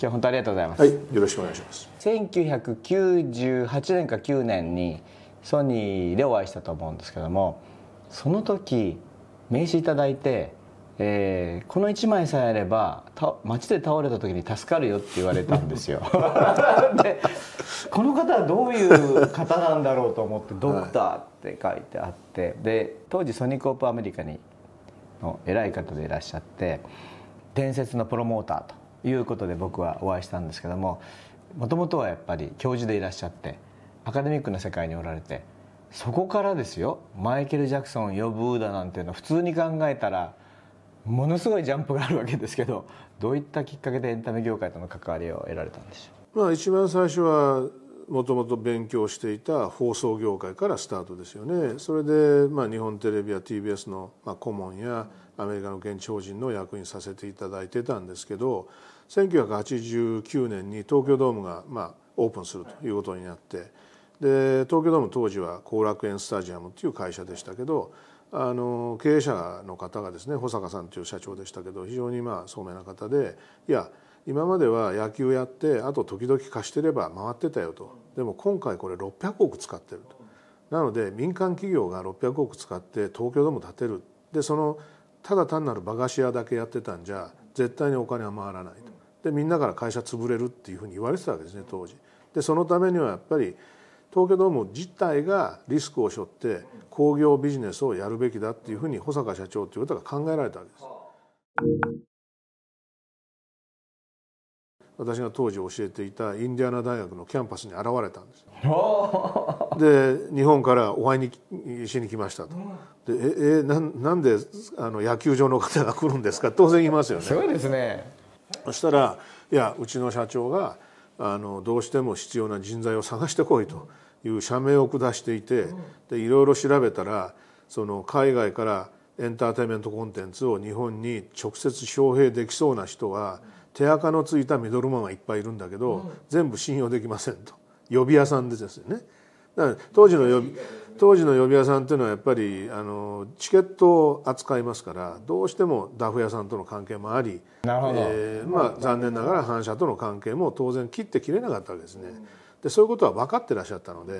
今日本当ありがとうございます。はい、よろしくお願いします。1998年か9年にソニーでお会いしたと思うんですけども、その時名刺いただいて。えー、この1枚さえあれば街で倒れた時に助かるよって言われたんですよ でこの方はどういう方なんだろうと思って「ドクター」って書いてあってで当時ソニーコープアメリカにの偉い方でいらっしゃって伝説のプロモーターということで僕はお会いしたんですけどももともとはやっぱり教授でいらっしゃってアカデミックな世界におられてそこからですよマイケル・ジャクソン呼ぶだなんていうの普通に考えたらものすごいジャンプがあるわけですけどどういったきっかけでエンタメ業界との関わりを得られたんでしょう、まあ、一番最初はもともと勉強していた放送業界からスタートですよねそれで、まあ、日本テレビや TBS の、まあ、顧問やアメリカの現地法人の役員させていただいてたんですけど1989年に東京ドームが、まあ、オープンするということになってで東京ドーム当時は後楽園スタジアムっていう会社でしたけどあの経営者の方がですね保坂さんという社長でしたけど非常にまあ聡明な方でいや今までは野球やってあと時々貸してれば回ってたよとでも今回これ600億使ってるとなので民間企業が600億使って東京ドーム建てるでそのただ単なる馬菓子屋だけやってたんじゃ絶対にお金は回らないとでみんなから会社潰れるっていうふうに言われてたわけですね当時でそのためにはやっぱり東京ドーム自体がリスクを背負って工業ビジネスをやるべきだっていうふうに保坂社長ということが考えられたわけです。私が当時教えていたインディアナ大学のキャンパスに現れたんです で日本からお会いにしに来ましたと「でええななんであの野球場の方が来るんですか?」当然言いますよね。そうですねそしたらいやうちの社長があのどうしても必要な人材を探してこいという社名を下していてでいろいろ調べたらその海外からエンターテインメントコンテンツを日本に直接招聘できそうな人は、うん手垢のついたミドルマンがいっぱいいるんだけど、うん、全部信用できませんと予備屋さんでですよね。から当時の予備当時の予備屋さんっていうのはやっぱりあのチケットを扱いますからどうしてもダフ屋さんとの関係もあり、えまあ、残念ながら反社との関係も当然切って切れなかったわけですね。でそういうことは分かってらっしゃったのでで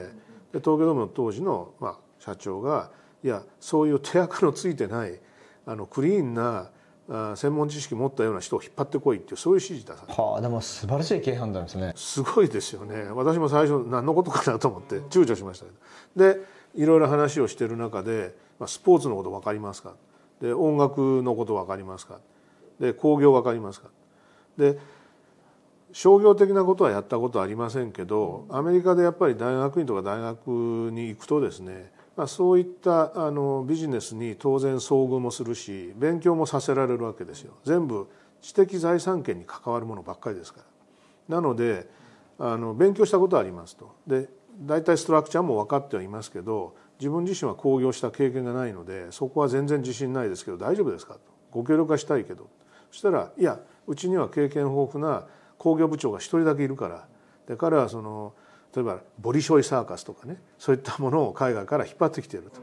東京ドームの当時の、まあ、社長がいやそういう手垢のついてないあのクリーンな専門知識持ったような人を引っ張ってこいっていうそういう指示出さはあでも素晴らしい経営判断ですねすごいですよね私も最初何のことかなと思って躊躇しましたけどでいろいろ話をしてる中で、まあ、スポーツのこと分かりますかで音楽のこと分かりますかで工業分かりますかで商業的なことはやったことありませんけどアメリカでやっぱり大学院とか大学に行くとですねまあ、そういったあのビジネスに当然遭遇もするし勉強もさせられるわけですよ全部知的財産権に関わるものばっかりですからなのであの勉強したことはありますとで大体ストラクチャーも分かってはいますけど自分自身は興行した経験がないのでそこは全然自信ないですけど大丈夫ですかとご協力はしたいけどそしたらいやうちには経験豊富な工業部長が1人だけいるからで彼はその例えばボリショイサーカスとかねそういったものを海外から引っ張ってきていると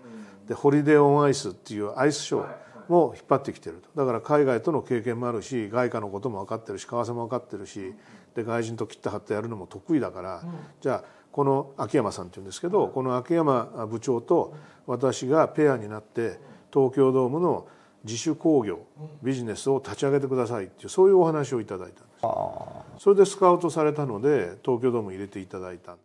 でホリデー・オン・アイスっていうアイスショーも引っ張ってきてるとだから海外との経験もあるし外貨のことも分かってるし為替も分かってるしで外人と切って貼ってやるのも得意だから、じゃあこの秋山さんっていうんですけどこの秋山部長と私がペアになって東京ドームの自主工業ビジネスを立ち上げてくださいっていうそういうお話をいただいたんですそれでスカウトされたので東京ドーム入れていただいた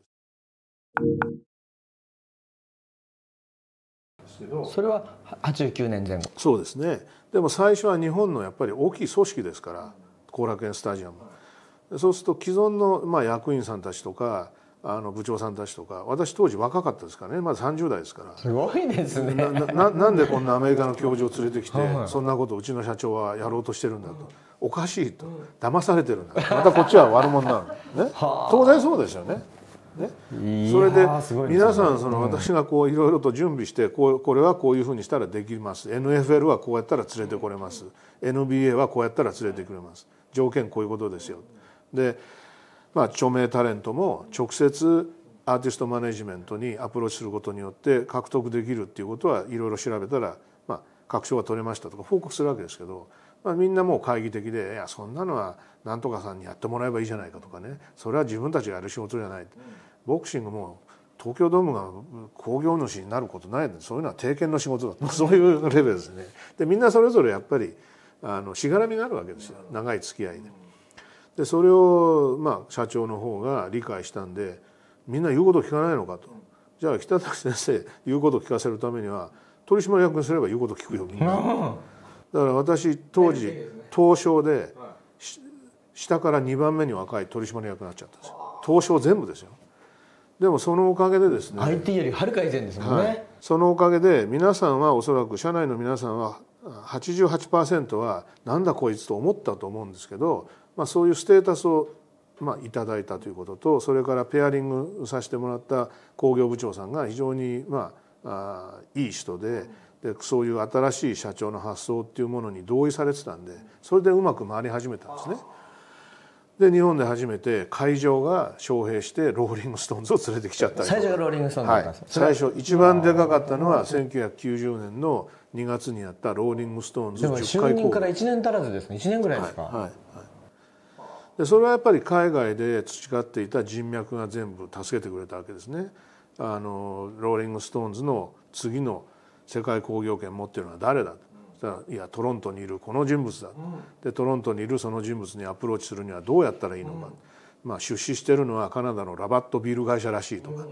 それは89年前後そうですねでも最初は日本のやっぱり大きい組織ですから後楽園スタジアムそうすると既存のまあ役員さんたちとかあの部長さんたちとか私当時若かったですからねまだ30代ですからすごいですねななんでこんなアメリカの教授を連れてきてそんなことうちの社長はやろうとしてるんだとおかしいと騙されてるんだまたこっちは悪者なのね 当然そうですよねね、それで皆さんその私がこういろいろと準備してこうこれはこういうふうにしたらできます NFL はこうやったら連れてこれます NBA はこうやったら連れてくれます条件こういうことですよで、まあ、著名タレントも直接アーティストマネジメントにアプローチすることによって獲得できるっていうことはいろいろ調べたら、まあ、確証が取れましたとか報告するわけですけどまあ、みんなもう懐疑的でいやそんなのはなんとかさんにやってもらえばいいじゃないかとかねそれは自分たちがやる仕事じゃない、ボクシングも東京ドームが興行主になることないのでそういうのは定見の仕事だ そういうレベルですね。でみんなそれぞれやっぱりあのしがらみがあるわけですよ長い付き合いで。でそれをまあ社長の方が理解したんでみんな言うこと聞かないのかと。じゃあ北崎先生言うこと聞かせるためには取締役にすれば言うこと聞くよみんな。だから私当時東証で下から2番目に若い取締役になっちゃったんですよ東証全部ですよでもそのおかげでですね IT よりはるか以前ですもんね、はい、そのおかげで皆さんはおそらく社内の皆さんは88%はなんだこいつと思ったと思うんですけど、まあ、そういうステータスをまあいただいたということとそれからペアリングさせてもらった工業部長さんが非常にまああいい人で。うんでそういう新しい社長の発想っていうものに同意されてたんでそれでうまく回り始めたんですね。で日本で初めて会場が招聘してローリング・ストーンズを連れてきちゃった最初がローリング・ストーンズ、はい、最初一番でかかったのは1990年の2月にやったローリング・ストーンズ10回公演で就任から1年足らずですね1年ぐらいですか、はいはい、でそれはやっぱり海外で培っていた人脈が全部助けてくれたわけですねあのローリング・ストーンズの次の「世界興行権持ってるのは誰だと。そしたらいやトロントにいるこの人物だ、でトロントにいるその人物にアプローチするにはどうやったらいいのか、まあ、出資してるのはカナダのラバットビール会社らしいとか、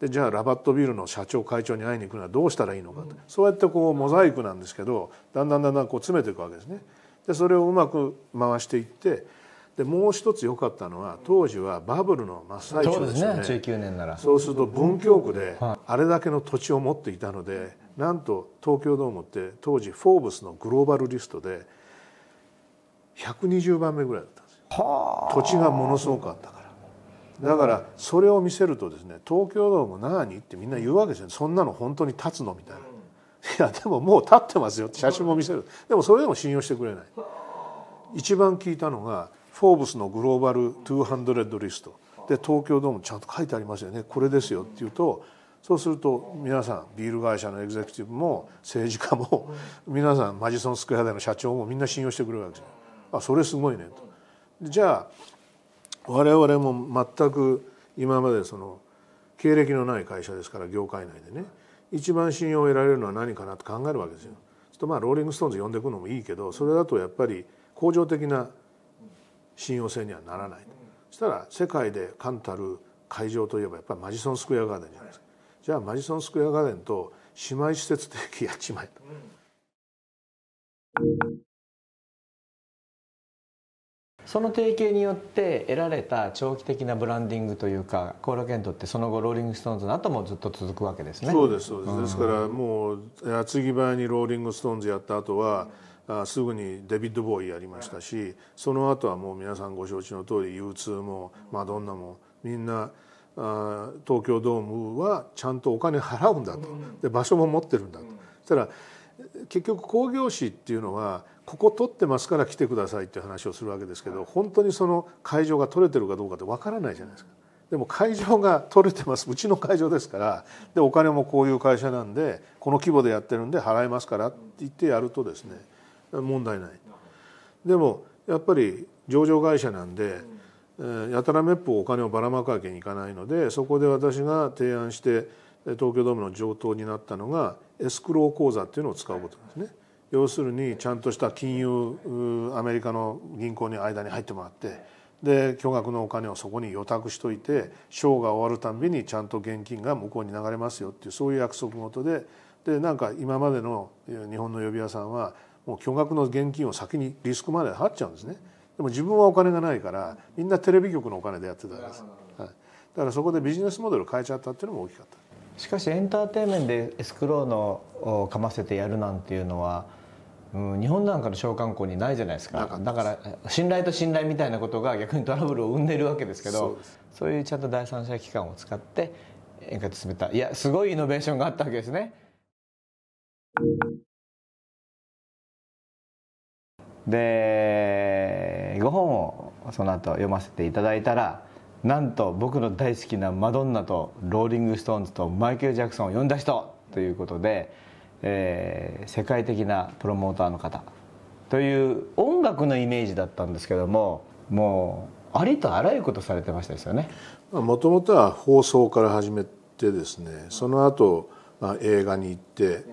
でじゃあラバットビールの社長会長に会いに行くのはどうしたらいいのか、うん、そうやってこうモザイクなんですけどだんだんだんだんこう詰めていくわけですね。でそれをうまく回していってでもう一つ良かったのは当時はバブルの真っ最中ですねそうね年ならそうすると文京区であれだけの土地を持っていたのでなんと東京ドームって当時「フォーブス」のグローバルリストで120番目ぐらいだったんですよ土地がものすごくあったからだからそれを見せるとですね「東京ドーム何?」ってみんな言うわけですよそんなの本当に立つのみたいな。いやでももう立ってますよって写真も見せるでもそれでも信用してくれない一番聞いたのがフォーブスのグローバル200リストで東京ドームちゃんと書いてありますよねこれですよっていうとそうすると皆さんビール会社のエグゼクティブも政治家も皆さんマジソンスクエアでの社長もみんな信用してくれるわけですよ。あそれすごいねと。じゃあ我々も全く今までその経歴のない会社ですから業界内でね一番信用を得られるのは何かなって考えるわけですよ。ちょっとまあローリング・ストーンズ呼んでくるのもいいけどそれだとやっぱり恒常的な信用性にはならないそしたら世界で冠たる会場といえばやっぱりマジソン・スクエア・ガーデンじゃないですかじゃあマジソン・スクエア・ガーデンと姉妹施設的やっちまえと。その提携によって得られた長期的なブランディングというかコーラケントってその後ローリング・ストーンズの後もずっと続くわけですねそうですそうです、うん、ですからもう矢継ぎ早にローリング・ストーンズやった後は、うんあすぐにデビッド・ボーイやりましたしその後はもう皆さんご承知の通り U2 もマドンナもみんなあ東京ドームはちゃんとお金払うんだとで場所も持ってるんだと。そしたら結局興行師っていうのはここ取ってますから来てくださいっていう話をするわけですけど本当にその会場が取れてるかどうかってわからないじゃないですか。でも会場が取れてますうちの会場ですからでお金もこういう会社なんでこの規模でやってるんで払いますからって言ってやるとですね問題ないでもやっぱり上場会社なんで、やたらめっぽうお金をばらまくわけにいかないのでそこで私が提案して東京ドームの上等になったのがエスクロー口座っていうのを使うことですね、要するにちゃんとした金融アメリカの銀行に間に入ってもらってで巨額のお金をそこに予託しといてショーが終わるたんびにちゃんと現金が向こうに流れますよっていうそういう約束事ででなんか今までの日本の呼び屋さんはもう巨額の現金を先にリスクマネーで払っちゃうんですねでも自分はお金がないからみんなテレビ局のお金でやってたんです、はい、だからそこでビジネスモデル変えちゃったっていうのも大きかったしかしエンターテインメントでエスクローのかませてやるなんていうのは、うん、日本なんかの商慣行にないじゃないですかだから信頼と信頼みたいなことが逆にトラブルを生んでいるわけですけどそういうちゃんと第三者機関を使って円滑進めたいやすごいイノベーションがあったわけですね。で5本をその後読ませていただいたらなんと僕の大好きなマドンナとローリング・ストーンズとマイケル・ジャクソンを呼んだ人ということで、えー、世界的なプロモーターの方という音楽のイメージだったんですけどももうありとあらゆることされてましたですよね。もともとは放送から始めてですねその後、まあ、映画に行って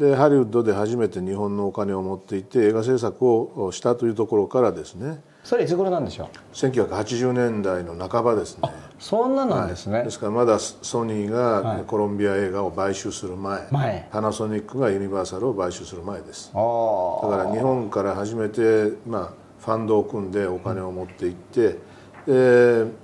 でハリウッドで初めて日本のお金を持っていて映画制作をしたというところからですねそれいつ頃なんでしょう1980年代の半ばですねそんななんですね、はい、ですからまだソニーがコロンビア映画を買収する前、はい、パナソニックがユニバーサルを買収する前ですだから日本から初めて、まあ、ファンドを組んでお金を持っていって、うん、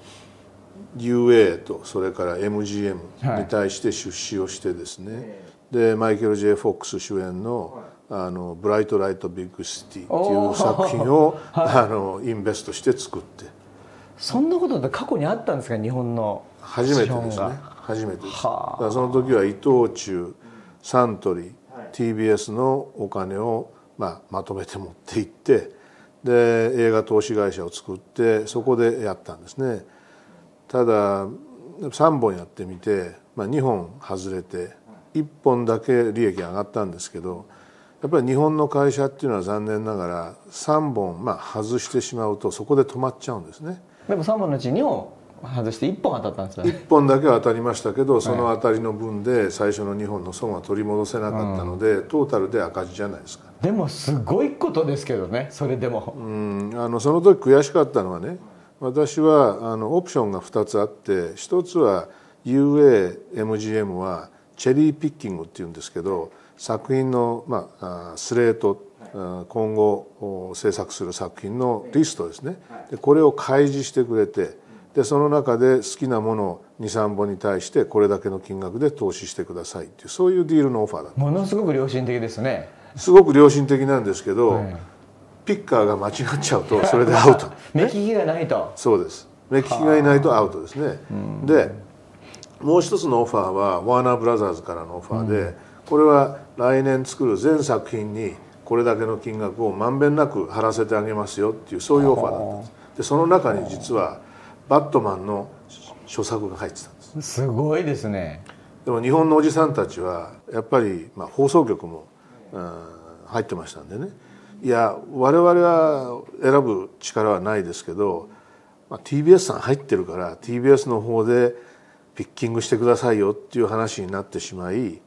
UA とそれから MGM に対して出資をしてですね、はいでマイケル・ J・ フォックス主演の「あのブライト・ライト・ビッグ・シティ」っていう作品を、はい、あのインベストして作ってそんなことって過去にあったんですか日本の初めてですね初めてですその時は伊藤忠サントリー TBS のお金を、まあ、まとめて持っていってで映画投資会社を作ってそこでやったんですねただ3本やってみて、まあ、2本外れて1本だけ利益上がったんですけどやっぱり日本の会社っていうのは残念ながら3本、まあ、外してしまうとそこで止まっちゃうんですね。でも3本のうち2本外して1本当たったんですよ、ね、1本だけは当たりましたけどその当たりの分で最初の2本の損は取り戻せなかったので、トータルで赤字じゃないですかでもすごいことですけどねそれでもうんあのその時悔しかったのはね私はあのオプションが2つあって1つは UAMGM はチェリーピッキングっていうんですけど作品の、まあ、スレート、今後制作する作品のリストですね、でこれを開示してくれてでその中で好きなものを23本に対してこれだけの金額で投資してくださいっていうそういうディールのオファーだものすごく良心的ですねすごく良心的なんですけど、はい、ピッカーが間違っちゃうとそれでアウト 目利きがないとそうです目利きがいないとアウトですねでもう一つのオファーはワーナーブラザーズからのオファーで、うん、これは来年作る全作品にこれだけの金額をまんべんなく貼らせてあげますよっていうそういうオファーだったんですでその中に実はバットマンの著作が入ってたんですすごいですねでも日本のおじさんたちはやっぱり、まあ、放送局も、入ってましたんでねいや我々は選ぶ力はないですけど、まあ、TBS さん入ってるから TBS の方でピッキングしてくださいよっていう話になってしまい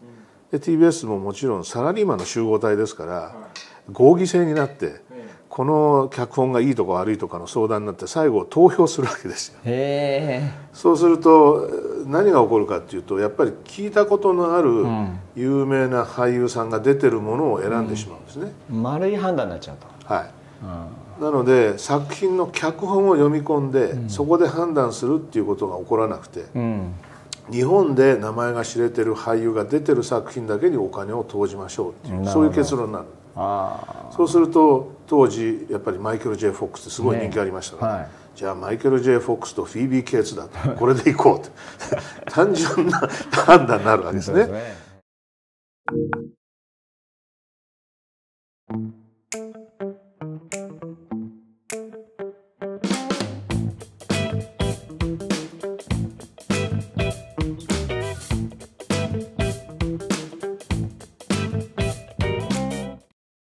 で TBS ももちろんサラリーマンの集合体ですから合議制になってこの脚本がいいとか悪いとかの相談になって最後投票するわけですよ。そうすると何が起こるかっていうとやっぱり聞いたことのある有名な俳優さんが出てるものを選んでしまうんですね。うん、丸い判断になっちゃうと。はい、うんなので作品の脚本を読み込んで、うん、そこで判断するっていうことが起こらなくて、うん、日本で名前が知れてる俳優が出てる作品だけにお金を投じましょうっていうそういう結論になるそうすると当時やっぱりマイケル・ J・ フォックスってすごい人気ありましたから、ねはい、じゃあマイケル・ J・ フォックスとフィービー・ケイツだとこれでいこうと 単純な判断になるわけですね。